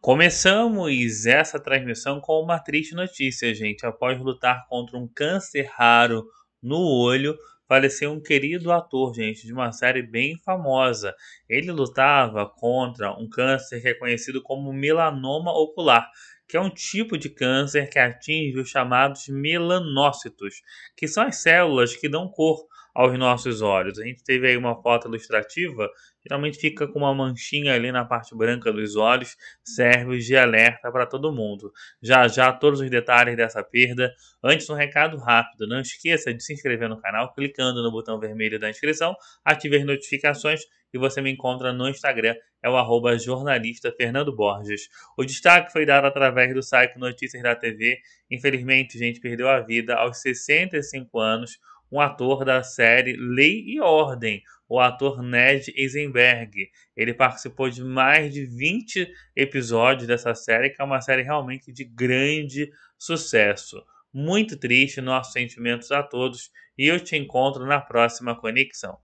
Começamos essa transmissão com uma triste notícia, gente. Após lutar contra um câncer raro no olho, faleceu um querido ator, gente, de uma série bem famosa. Ele lutava contra um câncer que é conhecido como melanoma ocular que é um tipo de câncer que atinge os chamados melanócitos, que são as células que dão cor aos nossos olhos. A gente teve aí uma foto ilustrativa, geralmente fica com uma manchinha ali na parte branca dos olhos, serve de alerta para todo mundo. Já já todos os detalhes dessa perda. Antes um recado rápido, não esqueça de se inscrever no canal clicando no botão vermelho da inscrição, ative as notificações e você me encontra no Instagram, é o arroba jornalista Fernando Borges. O destaque foi dado através do site Notícias da TV. Infelizmente, gente, perdeu a vida aos 65 anos um ator da série Lei e Ordem, o ator Ned Eisenberg. Ele participou de mais de 20 episódios dessa série, que é uma série realmente de grande sucesso. Muito triste, nossos sentimentos a todos, e eu te encontro na próxima conexão.